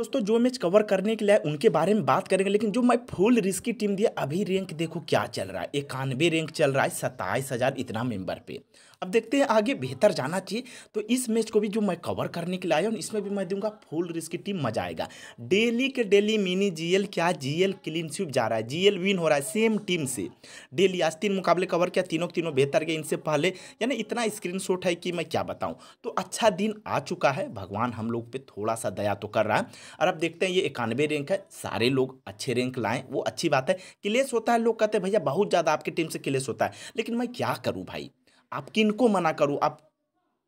दोस्तों जो match cover करने के लिए उनके बारे में बात करेंगे लेकिन जो मैं फुल रिस्क की टीम दिया अभी रैंक देखो क्या चल रहा है इक्यानवे रैंक चल रहा है सत्ताईस हज़ार इतना मेंबर पे अब देखते हैं आगे बेहतर जाना चाहिए तो इस मैच को भी जो मैं कवर करने के लिए आया हूँ इसमें भी मैं दूंगा फुल रिस्क की टीम मजा आएगा डेली के डेली मिनी जी क्या एल क्लीन स्वीप जा रहा है जी विन हो रहा है सेम टीम से डेली आज तीन मुकाबले कवर किया तीनों तीनों बेहतर गए इनसे पहले यानी इतना स्क्रीन है कि मैं क्या बताऊँ तो अच्छा दिन आ चुका है भगवान हम लोग पर थोड़ा सा दया तो कर रहा है और अब देखते हैं ये इक्यानवे रैंक है सारे लोग अच्छे रैंक लाएँ वो अच्छी बात है क्लेश होता है लोग कहते हैं भैया बहुत ज़्यादा आपकी टीम से क्लेश होता है लेकिन मैं क्या करूँ भाई आप किन को मना करूँ आप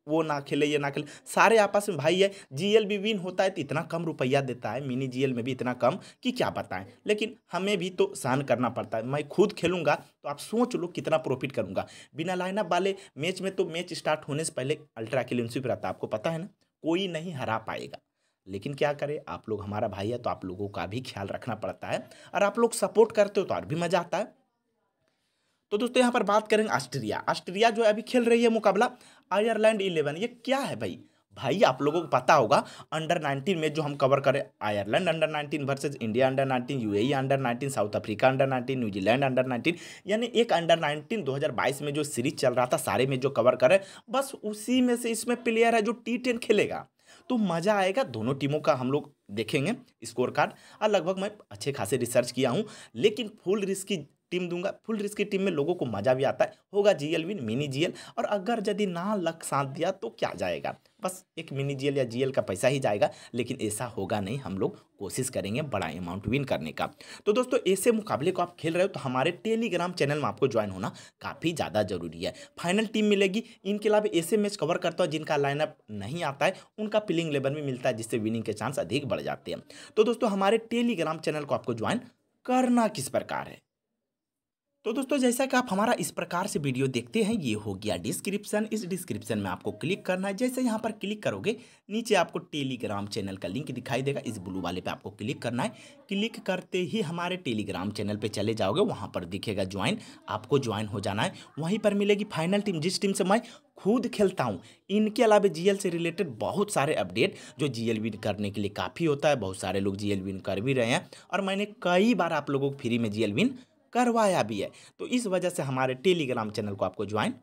वो ना खेले ये ना खेले सारे आपस में भाई है जीएल भी विन होता है तो इतना कम रुपया देता है मिनी जीएल में भी इतना कम कि क्या बताएं लेकिन हमें भी तो सहन करना पड़ता है मैं खुद खेलूंगा तो आप सोच लो कितना प्रॉफिट करूंगा बिना लाइनअप वाले मैच में तो मैच स्टार्ट होने से पहले अल्ट्रा क्लीनशिप रहता है आपको पता है ना कोई नहीं हरा पाएगा लेकिन क्या करें आप लोग हमारा भाई है तो आप लोगों का भी ख्याल रखना पड़ता है और आप लोग सपोर्ट करते हो तो और भी मज़ा आता है तो दोस्तों यहाँ पर बात करेंगे ऑस्ट्रेलिया ऑस्ट्रेलिया जो है अभी खेल रही है मुकाबला आयरलैंड इलेवन ये क्या है भाई भाई आप लोगों को पता होगा अंडर 19 में जो हम कवर करें Ireland under 19 versus India under 19 UAE under 19 South Africa under 19 New Zealand under 19 यानी एक अंडर 19 2022 में जो सीरीज चल रहा था सारे में जो कवर करें बस उसी में से इसमें प्लेयर है जो टी टेन खेलेगा तो मज़ा आएगा दोनों टीमों का हम लोग देखेंगे स्कोर कार्ड और लगभग मैं अच्छे खासे रिसर्च किया हूँ लेकिन फुल रिस्क की टीम दूंगा फुल रिस्क की टीम में लोगों को मज़ा भी आता है होगा G L win mini G L और अगर यदि ना लक साथ दिया तो क्या जाएगा बस एक मिनी जीएल या जीएल का पैसा ही जाएगा लेकिन ऐसा होगा नहीं हम लोग कोशिश करेंगे बड़ा अमाउंट विन करने का तो दोस्तों ऐसे मुकाबले को आप खेल रहे हो तो हमारे टेलीग्राम चैनल में आपको ज्वाइन होना काफ़ी ज़्यादा जरूरी है फाइनल टीम मिलेगी इनके अलावा ऐसे मैच कवर करता हूँ जिनका लाइनअप नहीं आता है उनका पिलिंग लेवल भी मिलता है जिससे विनिंग के चांस अधिक बढ़ जाते हैं तो दोस्तों हमारे टेलीग्राम चैनल को आपको ज्वाइन करना किस प्रकार है तो दोस्तों जैसा कि आप हमारा इस प्रकार से वीडियो देखते हैं ये हो गया डिस्क्रिप्शन इस डिस्क्रिप्शन में आपको क्लिक करना है जैसे यहाँ पर क्लिक करोगे नीचे आपको टेलीग्राम चैनल का लिंक दिखाई देगा इस ब्लू वाले पे आपको क्लिक करना है क्लिक करते ही हमारे टेलीग्राम चैनल पे चले जाओगे वहाँ पर दिखेगा ज्वाइन आपको ज्वाइन हो जाना है वहीं पर मिलेगी फाइनल टीम जिस टीम से मैं खुद खेलता हूँ इनके अलावा जीएल से रिलेटेड बहुत सारे अपडेट जो जीएल विन करने के लिए काफ़ी होता है बहुत सारे लोग जीएल विन कर भी रहे हैं और मैंने कई बार आप लोगों को फ्री में जीएल विन करवाया भी है तो इस वजह से हमारे टेलीग्राम चैनल को आपको ज्वाइन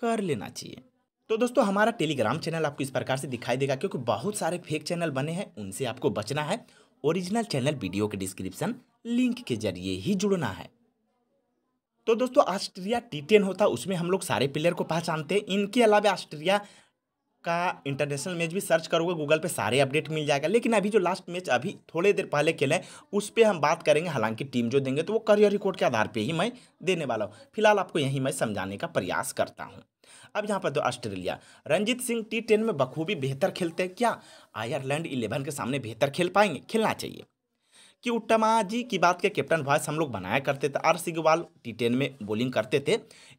कर लेना चाहिए तो दोस्तों हमारा टेलीग्राम चैनल आपको इस प्रकार से दिखाई देगा क्योंकि बहुत सारे फेक चैनल बने हैं उनसे आपको बचना है ओरिजिनल चैनल वीडियो के डिस्क्रिप्शन लिंक के जरिए ही जुड़ना है तो दोस्तों ऑस्ट्रिया टी टेन होता है उसमें हम लोग सारे प्लेयर को पहचानते हैं इनके अलावा ऑस्ट्रिया का इंटरनेशनल मैच भी सर्च करोगे गूगल पे सारे अपडेट मिल जाएगा लेकिन अभी जो लास्ट मैच अभी थोड़ी देर पहले खेले हैं उस पर हम बात करेंगे हालांकि टीम जो देंगे तो वो करियर रिकॉर्ड के आधार पर ही मैं देने वाला हूँ फिलहाल आपको यहीं मैं समझाने का प्रयास करता हूँ अब यहाँ पर दो तो ऑस्ट्रेलिया रंजीत सिंह टी में बखूबी बेहतर खेलते हैं क्या आयरलैंड इलेवन के सामने बेहतर खेल पाएंगे खेलना चाहिए कि उट्टमा जी की बात के कैप्टन वॉइस हम लोग बनाया करते थे आर सिग्वाल टी टेन में बॉलिंग करते थे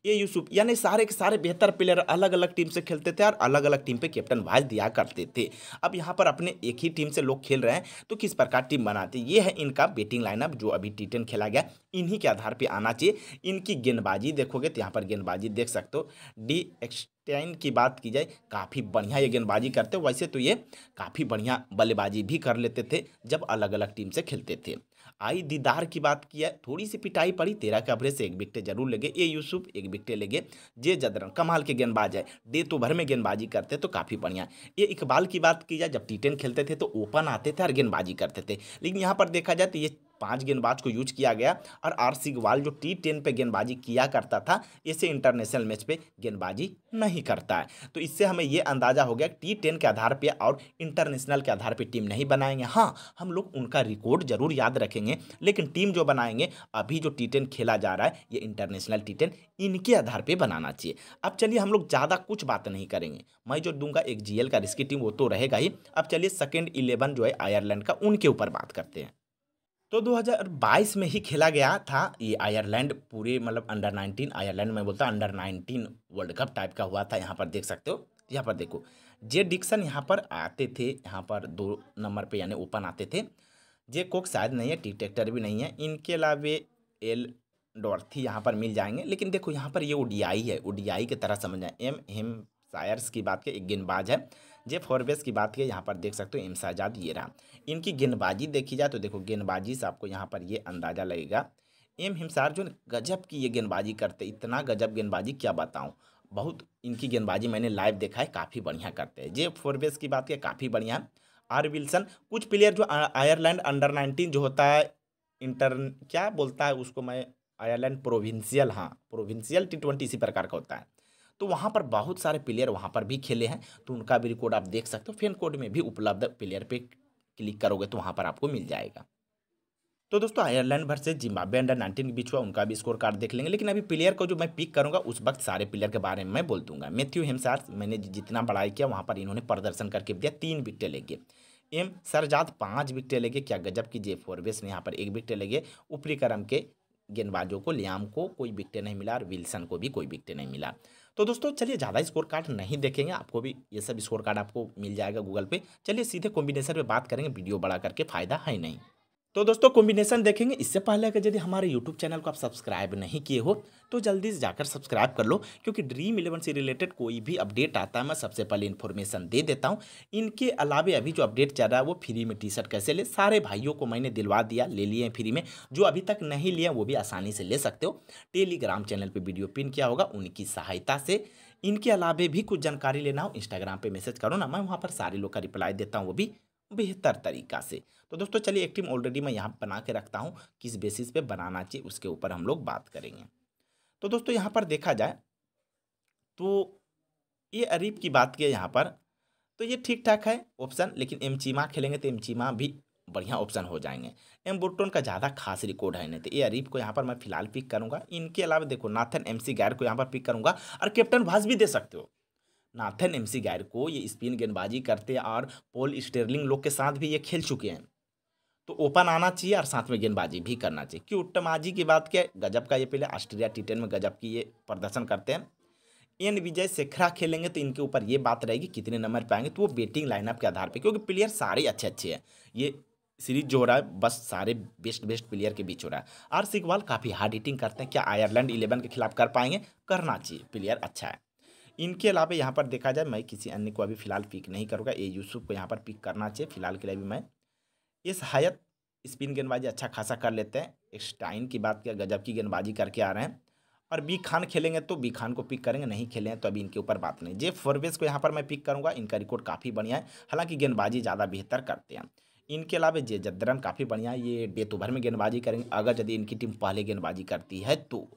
ए यूसुफ यानी सारे के सारे बेहतर प्लेयर अलग अलग टीम से खेलते थे और अलग अलग टीम पे कैप्टन वॉइस दिया करते थे अब यहाँ पर अपने एक ही टीम से लोग खेल रहे हैं तो किस प्रकार टीम बनाते ये है इनका बेटिंग लाइनअप जो अभी टी टेन खेला गया इन्हीं के आधार पर आना चाहिए इनकी गेंदबाजी देखोगे तो यहाँ पर गेंदबाजी देख सकते हो डी एक्स टेन की बात की जाए काफ़ी बढ़िया ये गेंदबाजी करते वैसे तो ये काफ़ी बढ़िया बल्लेबाजी भी कर लेते थे जब अलग अलग टीम से खेलते थे आई दीदार की बात किया थोड़ी सी पिटाई पड़ी तेरह के से एक विकटे जरूर लगे ए यूसुफ एक विकटे लगे जे जदरन कमाल के गेंदबाज है डे तो भर में गेंदबाजी करते तो काफ़ी बढ़िया ये इकबाल की बात की जाए जब टी खेलते थे तो ओपन आते थे और गेंदबाजी करते थे लेकिन यहाँ पर देखा जाए तो ये पांच गेंदबाज को यूज किया गया और आर सिगवाल जो टी टेन पर गेंदबाजी किया करता था इसे इंटरनेशनल मैच पे गेंदबाजी नहीं करता है तो इससे हमें यह अंदाजा हो गया टी टेन के आधार पे और इंटरनेशनल के आधार पे टीम नहीं बनाएंगे हाँ हम लोग उनका रिकॉर्ड जरूर याद रखेंगे लेकिन टीम जो बनाएंगे अभी जो टी टेन खेला जा रहा है ये इंटरनेशनल टी टेन इनके आधार पर बनाना चाहिए अब चलिए हम लोग ज़्यादा कुछ बात नहीं करेंगे मैं जो दूंगा एक जी का रिस्की टीम वो तो रहेगा ही अब चलिए सेकेंड इलेवन जो है आयरलैंड का उनके ऊपर बात करते हैं तो 2022 में ही खेला गया था ये आयरलैंड पूरे मतलब अंडर 19 आयरलैंड में बोलता अंडर 19 वर्ल्ड कप टाइप का हुआ था यहाँ पर देख सकते हो यहाँ पर देखो जे डिक्सन यहाँ पर आते थे यहाँ पर दो नंबर पे यानी ओपन आते थे जे कोक शायद नहीं है टी टेक्टर भी नहीं है इनके अलावे एल डॉर्थी यहाँ पर मिल जाएंगे लेकिन देखो यहाँ पर ये ओडीआई है ओडीआई की तरह समझ आए एम हिम सायर्स की बात के एक गेंदबाज है जे फोरबेस की बात की यहाँ पर देख सकते हो इमसाजाद ये रहा इनकी गेंदबाजी देखी जाए तो देखो गेंदबाजी से आपको यहाँ पर ये अंदाज़ा लगेगा एम जो गजब की ये गेंदबाजी करते इतना गजब गेंदबाजी क्या बताऊँ बहुत इनकी गेंदबाजी मैंने लाइव देखा है काफ़ी बढ़िया करते हैं जे फोरबेस की बात किया काफ़ी बढ़िया आर विल्सन कुछ प्लेयर जो आयरलैंड अंडर नाइनटीन जो होता है इंटर क्या बोलता है उसको मैं आयरलैंड प्रोविंशियल हाँ प्रोविंशियल टी ट्वेंटी इसी प्रकार का होता है तो वहाँ पर बहुत सारे प्लेयर वहाँ पर भी खेले हैं तो उनका भी रिकॉर्ड आप देख सकते हो फैन कोड में भी उपलब्ध प्लेयर पे क्लिक करोगे तो वहाँ पर आपको मिल जाएगा तो दोस्तों Ireland versus Zimbabwe under nineteen के बीच हुआ उनका भी स्कोर कार्ड देख लेंगे लेकिन अभी प्लेयर को जो मैं पिक करूंगा उस वक्त सारे प्लेयर के बारे में मैं बोल दूंगा मैथ्यू हेमसार मैंने जितना बढ़ाई किया वहाँ पर इन्होंने प्रदर्शन करके दिया तीन विकटें गए एम सरजात पाँच विकटें लेके क्या गजब की जे फोरवेस ने यहाँ पर एक विकटें लगे ऊपरी क्रम के गेंदबाजों को लियाम को कोई विकटें नहीं मिला और विल्सन को भी कोई विकटें नहीं मिला तो दोस्तों चलिए ज़्यादा स्कोर कार्ड नहीं देखेंगे आपको भी ये सब स्कोर कार्ड आपको मिल जाएगा गूगल पे चलिए सीधे कॉम्बिनेशन पे बात करेंगे वीडियो बढ़ा करके फ़ायदा है नहीं तो दोस्तों कॉम्बिनेशन देखेंगे इससे पहले अगर यदि हमारे यूट्यूब चैनल को आप सब्सक्राइब नहीं किए हो तो जल्दी से जाकर सब्सक्राइब कर लो क्योंकि ड्रीम इलेवन से रिलेटेड कोई भी अपडेट आता है मैं सबसे पहले इन्फॉर्मेशन दे देता हूँ इनके अलावे अभी जो अपडेट चल रहा है वो फ्री में टी शर्ट कैसे ले सारे भाइयों को मैंने दिलवा दिया ले लिए फ्री में जो अभी तक नहीं लिए वो भी आसानी से ले सकते हो टेलीग्राम चैनल पर वीडियो पिन किया होगा उनकी सहायता से इनके अलावे भी कुछ जानकारी लेना हो इंस्टाग्राम पर मैसेज करो ना मैं वहाँ पर सारे लोग का रिप्लाई देता हूँ वो भी बेहतर तरीका से तो दोस्तों चलिए एक टीम ऑलरेडी मैं यहाँ बना के रखता हूँ किस बेसिस पे बनाना चाहिए उसके ऊपर हम लोग बात करेंगे तो दोस्तों यहाँ पर देखा जाए तो ये अरीब की बात की यहाँ पर तो ये ठीक ठाक है ऑप्शन लेकिन एमचीमा खेलेंगे तो एमचीमा भी बढ़िया ऑप्शन हो जाएंगे एम बोटोन का ज़्यादा खास रिकॉर्ड है नहीं तो ये अरीब को यहाँ पर मैं फिलहाल पिक करूँगा इनके अलावा देखो नाथन एम सी गैर को यहाँ पर पिक करूँगा और कैप्टन भाज भी दे सकते हो नाथन एम गैर को ये स्पिन गेंदबाजी करते हैं और पोल स्टेरलिंग लोग के साथ भी ये खेल चुके हैं तो ओपन आना चाहिए और साथ में गेंदबाजी भी करना चाहिए क्यों उत्तमाजी की बात क्या गजब का ये पहले ऑस्ट्रेलिया टी में गजब की ये प्रदर्शन करते हैं एन विजय शेखरा खेलेंगे तो इनके ऊपर ये बात रहेगी कितने नंबर पाएंगे तो वो बैटिंग लाइनअप के आधार पे क्योंकि प्लेयर सारे अच्छे अच्छे हैं ये सीरीज जो हो रहा है बस सारे बेस्ट बेस्ट प्लेयर के बीच हो रहा है आर सिकवाल काफ़ी हार्ड हिटिंग करते हैं क्या आयरलैंड इलेवन के खिलाफ कर पाएंगे करना चाहिए प्लेयर अच्छा है इनके अलावा यहाँ पर देखा जाए मैं किसी अन्य को अभी फिलहाल पिक नहीं करूँगा ए यूसुफ को यहाँ पर पिक करना चाहिए फिलहाल के लिए भी मैं इस हायत स्पिन गेंदबाजी अच्छा खासा कर लेते हैं एक्सटाइन की बात किया गजब की गेंदबाजी करके आ रहे हैं और बी खान खेलेंगे तो बी खान को पिक करेंगे नहीं खेलें तो अभी इनके ऊपर बात नहीं जे फोरवेज को यहाँ पर मैं पिक करूँगा इनका रिकॉर्ड काफ़ी बढ़िया है हालांकि गेंदबाजी ज़्यादा बेहतर करते हैं इनके अलावा जे जद्दरन काफ़ी बढ़िया है ये डेथ ओवर तो में गेंदबाजी करेंगे अगर यदि इनकी टीम पहले गेंदबाजी करती है तो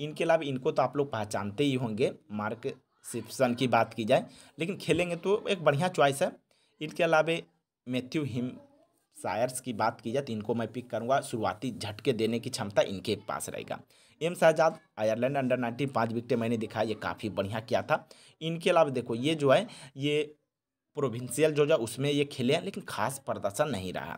इनके अलावा इनको तो आप लोग पहचानते ही होंगे मार्क सिप्सन की बात की जाए लेकिन खेलेंगे तो एक बढ़िया चॉइस है इनके अलावा मैथ्यू हिम सायर्स की बात की जाए तो इनको मैं पिक करूंगा शुरुआती झटके देने की क्षमता इनके पास रहेगा M Shahzad Ireland under nineteen पाँच विकटें मैंने दिखाया ये काफ़ी बढ़िया किया था इनके अलावा देखो ये जो है ये प्रोविंशियल जो जो उसमें ये खेले हैं लेकिन खास प्रदर्शन नहीं रहा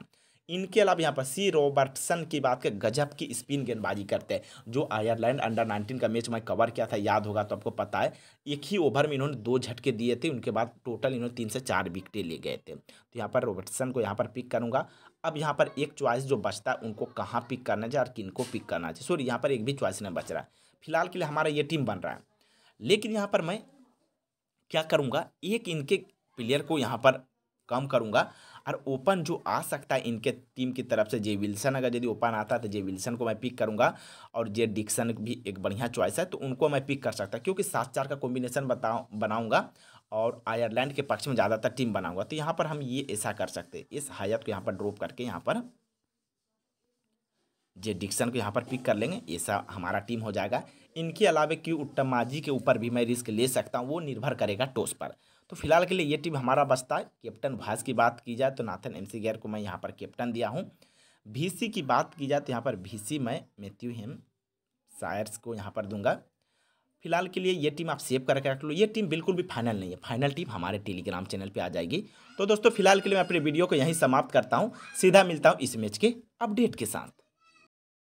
इनके अलावा यहाँ पर सी रॉबर्टसन की बात करें गजब की स्पिन गेंदबाजी करते हैं जो आयरलैंड अंडर 19 का मैच मैं कवर किया था याद होगा तो आपको पता है एक ही ओवर में इन्होंने दो झटके दिए थे उनके बाद टोटल इन्होंने तीन से चार विकटें ले गए थे तो यहाँ पर रॉबर्टसन को यहाँ पर पिक करूँगा अब यहाँ पर एक चॉइस जो बचता है उनको कहाँ पिक करना चाहिए और किन को पिक करना चाहिए सॉरी यहाँ पर एक भी च्वाइस नहीं बच रहा है फिलहाल के लिए हमारा ये टीम बन रहा है लेकिन यहाँ पर मैं क्या करूँगा एक इनके प्लेयर को यहाँ पर कम करूँगा और ओपन जो आ सकता है इनके टीम की तरफ से जे विल्सन अगर यदि ओपन आता है तो जे विल्सन को मैं पिक करूँगा और जे डिक्सन भी एक बढ़िया चॉइस है तो उनको मैं पिक कर सकता क्योंकि सात चार का कॉम्बिनेशन बताऊँ बनाऊँगा और आयरलैंड के पक्ष में ज़्यादातर टीम बनाऊँगा तो यहाँ पर हम ये ऐसा कर सकते इस हायत को यहाँ पर ड्रॉप करके यहाँ पर जे डिक्सन को यहाँ पर पिक कर लेंगे ऐसा हमारा टीम हो जाएगा इनके अलावा क्यू उट्टमाजी के ऊपर भी मैं रिस्क ले सकता हूँ वो निर्भर करेगा टॉस पर तो फिलहाल के लिए ये टीम हमारा बसता है कैप्टन भाज की बात की जाए तो नाथन एमसी गैर को मैं यहाँ पर कैप्टन दिया हूँ भीसी की बात की जाए तो यहाँ पर भीसी मैं मैथ्यू हेम सायर्स को यहाँ पर दूंगा फिलहाल के लिए ये टीम आप सेव करके रख लो ये टीम बिल्कुल भी फाइनल नहीं है फाइनल टीम हमारे टेलीग्राम चैनल पे आ जाएगी तो दोस्तों फिलहाल के लिए मैं अपने वीडियो को यहीं समाप्त करता हूँ सीधा मिलता हूँ इस मैच के अपडेट के साथ